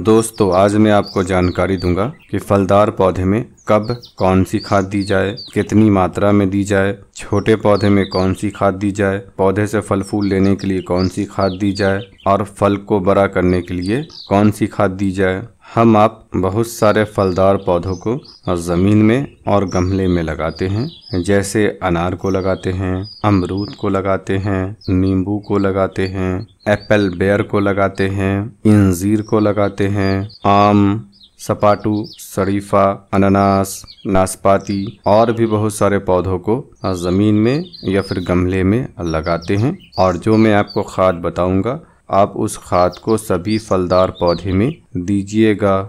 दोस्तों आज मैं आपको जानकारी दूंगा कि फलदार पौधे में कब कौन सी खाद दी जाए कितनी मात्रा में दी जाए छोटे पौधे में कौन सी खाद दी जाए पौधे से फल फूल लेने के लिए कौन सी खाद दी जाए और फल को बड़ा करने के लिए कौन सी खाद दी जाए हम आप बहुत सारे फलदार पौधों को ज़मीन में और गमले में लगाते हैं जैसे अनार को लगाते हैं अमरूद को लगाते हैं नींबू को लगाते हैं एप्पल बेयर को लगाते हैं इंजीर को लगाते हैं आम सपाटू शरीफा अनानास नाशपाती और भी बहुत सारे पौधों को ज़मीन में या फिर गमले में लगाते हैं और जो मैं आपको खाद बताऊंगा आप उस खाद को सभी फलदार पौधे में दीजिएगा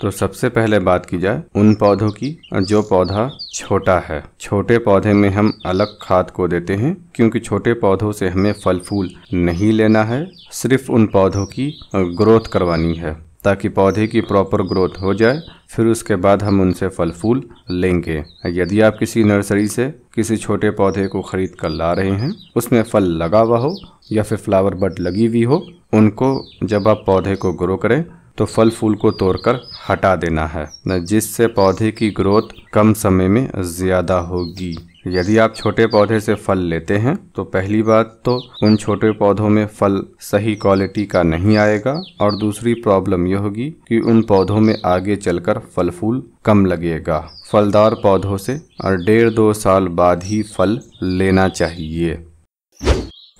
तो सबसे पहले बात की जाए उन पौधों की जो पौधा छोटा है छोटे पौधे में हम अलग खाद को देते हैं क्योंकि छोटे पौधों से हमें फल फूल नहीं लेना है सिर्फ उन पौधों की ग्रोथ करवानी है ताकि पौधे की प्रॉपर ग्रोथ हो जाए फिर उसके बाद हम उनसे फल फूल लेंगे यदि आप किसी नर्सरी से किसी छोटे पौधे को खरीद कर ला रहे हैं उसमें फल लगा हुआ हो या फिर फ्लावर बड लगी हुई हो उनको जब आप पौधे को ग्रो करें तो फल फूल को तोड़कर हटा देना है जिससे पौधे की ग्रोथ कम समय में ज़्यादा होगी यदि आप छोटे पौधे से फल लेते हैं तो पहली बात तो उन छोटे पौधों में फल सही क्वालिटी का नहीं आएगा और दूसरी प्रॉब्लम यह होगी कि उन पौधों में आगे चलकर फल फूल कम लगेगा फलदार पौधों से और डेढ़ दो साल बाद ही फल लेना चाहिए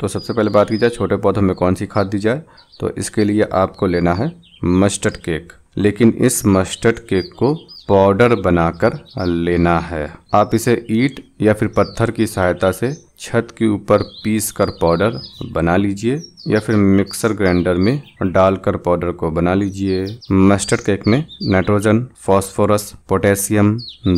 तो सबसे पहले बात की जाए छोटे पौधों में कौन सी खाद दी जाए तो इसके लिए आपको लेना है मस्टर्ड केक लेकिन इस मस्टर्ड केक को पाउडर बनाकर लेना है आप इसे ईट या फिर पत्थर की सहायता से छत के ऊपर पीस कर पाउडर बना लीजिए या फिर मिक्सर ग्राइंडर में डालकर पाउडर को बना लीजिए मस्टर्ड केक में nitrogen phosphorus potassium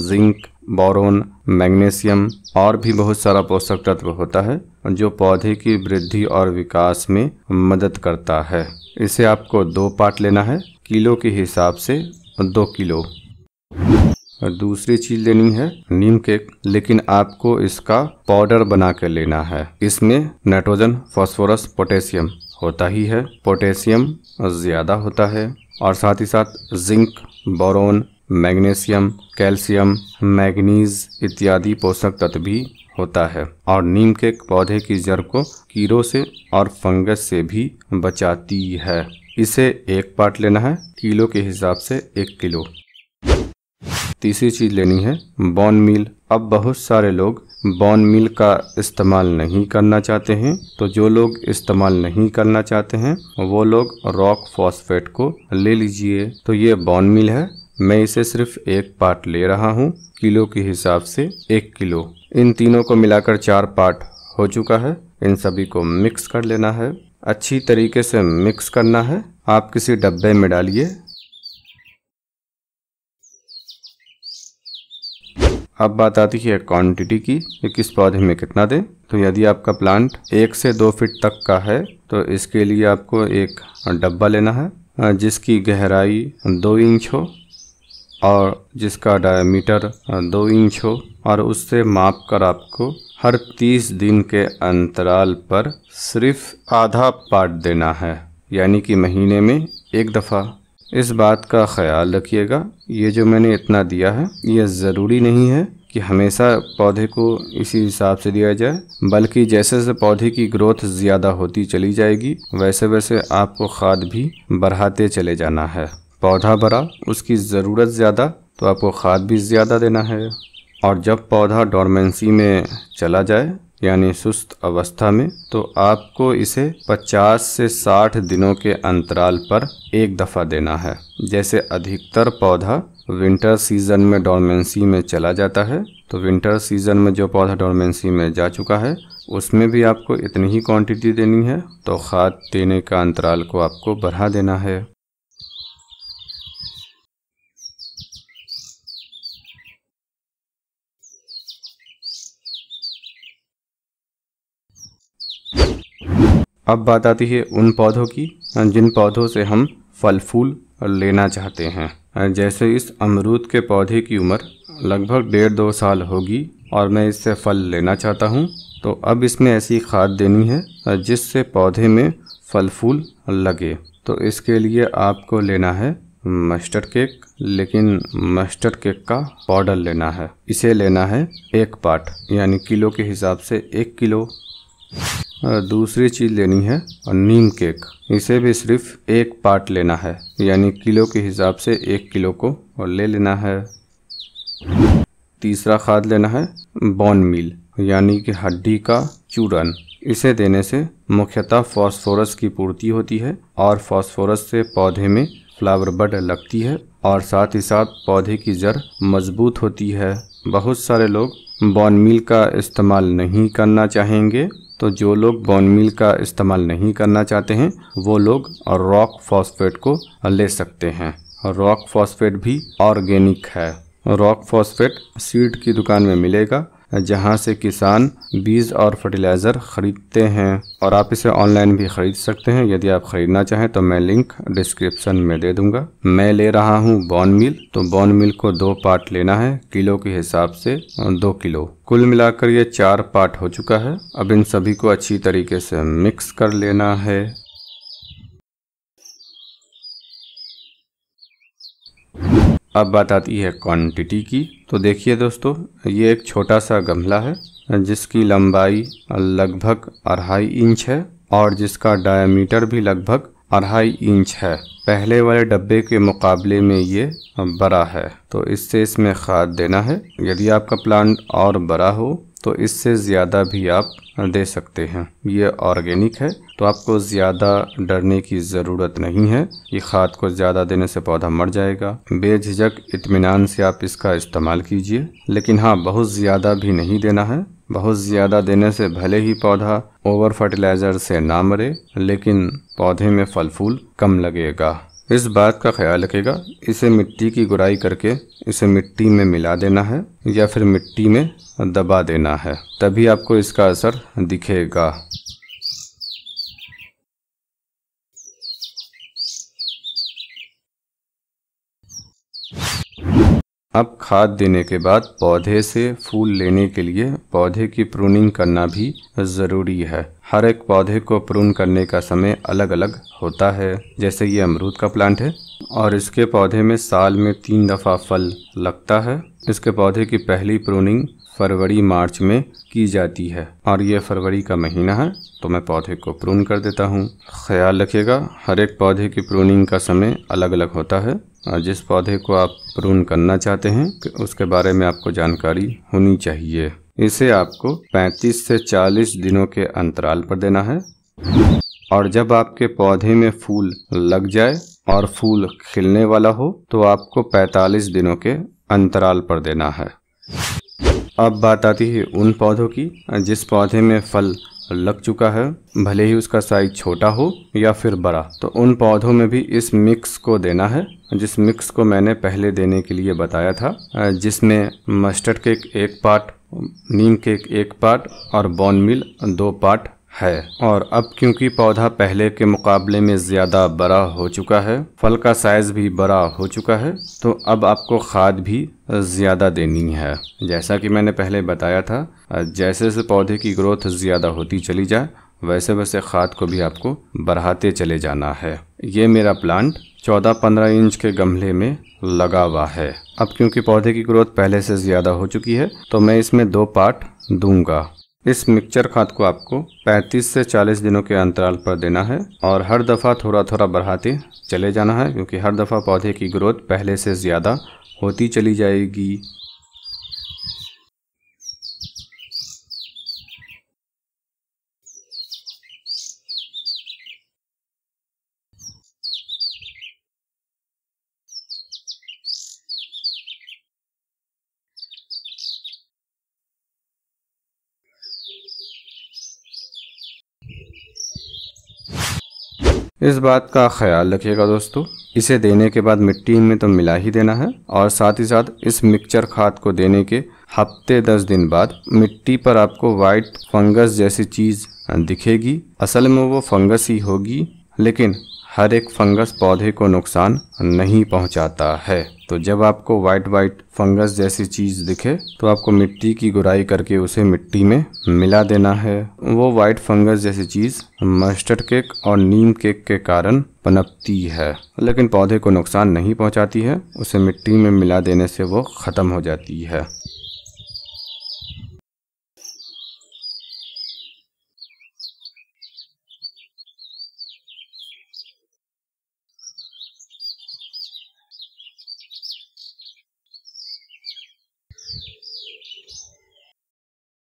zinc boron magnesium और भी बहुत सारा पोषक तत्व होता है जो पौधे की वृद्धि और विकास में मदद करता है इसे आपको दो पार्ट लेना है किलो के हिसाब से दो किलो और दूसरी चीज लेनी है नीम केक लेकिन आपको इसका पाउडर बना कर लेना है इसमें नाइट्रोजन फास्फोरस पोटेशियम होता ही है पोटेशियम ज़्यादा होता है और साथ ही साथ zinc boron magnesium calcium manganese इत्यादि पोषक तत्व भी होता है और नीम के पौधे की जड़ को कीड़ों से और फंगस से भी बचाती है इसे एक पार्ट लेना है किलो के हिसाब से एक किलो तीसरी चीज लेनी है बॉन मील अब बहुत सारे लोग बॉन मिल का इस्तेमाल नहीं करना चाहते हैं तो जो लोग इस्तेमाल नहीं करना चाहते हैं वो लोग रॉक फॉस्फेट को ले लीजिए तो ये बॉन मिल है मैं इसे सिर्फ एक पार्ट ले रहा हूँ किलो के हिसाब से एक किलो इन तीनों को मिलाकर चार पार्ट हो चुका है इन सभी को मिक्स कर लेना है अच्छी तरीके से मिक्स करना है आप किसी डब्बे में डालिए अब बात आती है क्वांटिटी की कि किस पौधे में कितना दें तो यदि आपका प्लांट एक से दो फीट तक का है तो इसके लिए आपको एक डब्बा लेना है जिसकी गहराई दो इंच हो और जिसका डायमीटर दो इंच हो और उससे माप कर आपको हर तीस दिन के अंतराल पर सिर्फ आधा पार्ट देना है यानी कि महीने में एक दफ़ा इस बात का ख्याल रखिएगा ये जो मैंने इतना दिया है ये ज़रूरी नहीं है कि हमेशा पौधे को इसी हिसाब से दिया जाए बल्कि जैसे जैसे पौधे की ग्रोथ ज़्यादा होती चली जाएगी वैसे वैसे आपको खाद भी बढ़ाते चले जाना है पौधा बड़ा उसकी ज़रूरत ज़्यादा तो आपको खाद भी ज़्यादा देना है और जब पौधा डॉर्मेंसी में चला जाए यानी सुस्त अवस्था में तो आपको इसे 50 से 60 दिनों के अंतराल पर एक दफ़ा देना है जैसे अधिकतर पौधा विंटर सीज़न में डॉर्मेंसी में चला जाता है तो विंटर सीज़न में जो पौधा डॉर्मेंसी में जा चुका है उसमें भी आपको इतनी ही क्वांटिटी देनी है तो खाद देने का अंतराल को आपको बढ़ा देना है अब बात आती है उन पौधों की जिन पौधों से हम फल फूल लेना चाहते हैं जैसे इस अमरूद के पौधे की उम्र लगभग डेढ़ दो साल होगी और मैं इससे फल लेना चाहता हूँ तो अब इसमें ऐसी खाद देनी है जिससे पौधे में फल फूल लगे तो इसके लिए आपको लेना है मस्टर्ड केक लेकिन मस्टर्ड केक का पाउडर लेना है इसे लेना है एक पार्ट यानी किलो के हिसाब से एक किलो दूसरी चीज़ लेनी है और नीम केक इसे भी सिर्फ एक पार्ट लेना है यानी किलो के हिसाब से एक किलो को और ले लेना है तीसरा खाद लेना है बॉन मील यानी कि हड्डी का चूरन इसे देने से मुख्यतः फास्फोरस की पूर्ति होती है और फास्फोरस से पौधे में फ्लावर बड लगती है और साथ ही साथ पौधे की जड़ मजबूत होती है बहुत सारे लोग बॉन मील का इस्तेमाल नहीं करना चाहेंगे तो जो लोग बॉन मिल का इस्तेमाल नहीं करना चाहते हैं वो लोग रॉक फॉस्फेट को ले सकते हैं रॉक फॉस्फेट भी ऑर्गेनिक है रॉक फॉस्फेट सीड की दुकान में मिलेगा जहां से किसान बीज और फर्टिलाइज़र ख़रीदते हैं और आप इसे ऑनलाइन भी ख़रीद सकते हैं यदि आप ख़रीदना चाहें तो मैं लिंक डिस्क्रिप्शन में दे दूंगा मैं ले रहा हूं बॉन मिल तो बॉन मिल को दो पार्ट लेना है किलो के हिसाब से दो किलो कुल मिलाकर ये चार पार्ट हो चुका है अब इन सभी को अच्छी तरीके से मिक्स कर लेना है अब बात आती है क्वांटिटी की तो देखिए दोस्तों ये एक छोटा सा गमला है जिसकी लंबाई लगभग अढ़ाई इंच है और जिसका डायमीटर भी लगभग अढ़ाई इंच है पहले वाले डब्बे के मुकाबले में ये बड़ा है तो इससे इसमें खाद देना है यदि आपका प्लांट और बड़ा हो तो इससे ज़्यादा भी आप दे सकते हैं ये ऑर्गेनिक है तो आपको ज़्यादा डरने की ज़रूरत नहीं है ये खाद को ज़्यादा देने से पौधा मर जाएगा बेझिझक इतमान से आप इसका इस्तेमाल कीजिए लेकिन हाँ बहुत ज़्यादा भी नहीं देना है बहुत ज़्यादा देने से भले ही पौधा ओवर फर्टिलाइज़र से ना मरे लेकिन पौधे में फल फूल कम लगेगा इस बात का ख्याल रखेगा इसे मिट्टी की गुराई करके इसे मिट्टी में मिला देना है या फिर मिट्टी में दबा देना है तभी आपको इसका असर दिखेगा अब खाद देने के बाद पौधे से फूल लेने के लिए पौधे की प्रूनिंग करना भी ज़रूरी है हर एक पौधे को प्रून करने का समय अलग अलग होता है जैसे ये अमरूद का प्लांट है और इसके पौधे में साल में तीन दफ़ा फल लगता है इसके पौधे की पहली प्रूनिंग फरवरी मार्च में की जाती है और ये फरवरी का महीना है तो मैं पौधे को प्रून कर देता हूँ ख्याल रखिएगा हर एक पौधे की प्रूनिंग का समय अलग अलग होता है और जिस पौधे को आप प्रून करना चाहते हैं उसके बारे में आपको जानकारी होनी चाहिए इसे आपको 35 से 40 दिनों के अंतराल पर देना है और जब आपके पौधे में फूल लग जाए और फूल खिलने वाला हो तो आपको 45 दिनों के अंतराल पर देना है अब बात आती है उन पौधों की जिस पौधे में फल लग चुका है भले ही उसका साइज छोटा हो या फिर बड़ा तो उन पौधों में भी इस मिक्स को देना है जिस मिक्स को मैंने पहले देने के लिए बताया था जिसमें मस्टर्ड केक एक पार्ट नीम केक एक पार्ट और बॉन मिल दो पार्ट है और अब क्योंकि पौधा पहले के मुकाबले में ज़्यादा बड़ा हो चुका है फल का साइज़ भी बड़ा हो चुका है तो अब आपको खाद भी ज़्यादा देनी है जैसा कि मैंने पहले बताया था जैसे जैसे पौधे की ग्रोथ ज़्यादा होती चली जाए वैसे वैसे खाद को भी आपको बढ़ाते चले जाना है ये मेरा प्लांट 14-15 इंच के गमले में लगा हुआ है अब क्योंकि पौधे की ग्रोथ पहले से ज़्यादा हो चुकी है तो मैं इसमें दो पार्ट दूंगा इस मिक्सचर खाद को आपको 35 से 40 दिनों के अंतराल पर देना है और हर दफ़ा थोड़ा थोड़ा बढ़ाते चले जाना है क्योंकि हर दफ़ा पौधे की ग्रोथ पहले से ज़्यादा होती चली जाएगी इस बात का ख्याल रखिएगा दोस्तों इसे देने के बाद मिट्टी में तो मिला ही देना है और साथ ही साथ इस मिक्सचर खाद को देने के हफ्ते दस दिन बाद मिट्टी पर आपको वाइट फंगस जैसी चीज़ दिखेगी असल में वो फंगस ही होगी लेकिन हर एक फंगस पौधे को नुकसान नहीं पहुंचाता है तो जब आपको वाइट वाइट फंगस जैसी चीज़ दिखे तो आपको मिट्टी की गुराई करके उसे मिट्टी में मिला देना है वो वाइट फंगस जैसी चीज़ मस्टर्ड केक और नीम केक के कारण पनपती है लेकिन पौधे को नुकसान नहीं पहुंचाती है उसे मिट्टी में मिला देने से वो ख़त्म हो जाती है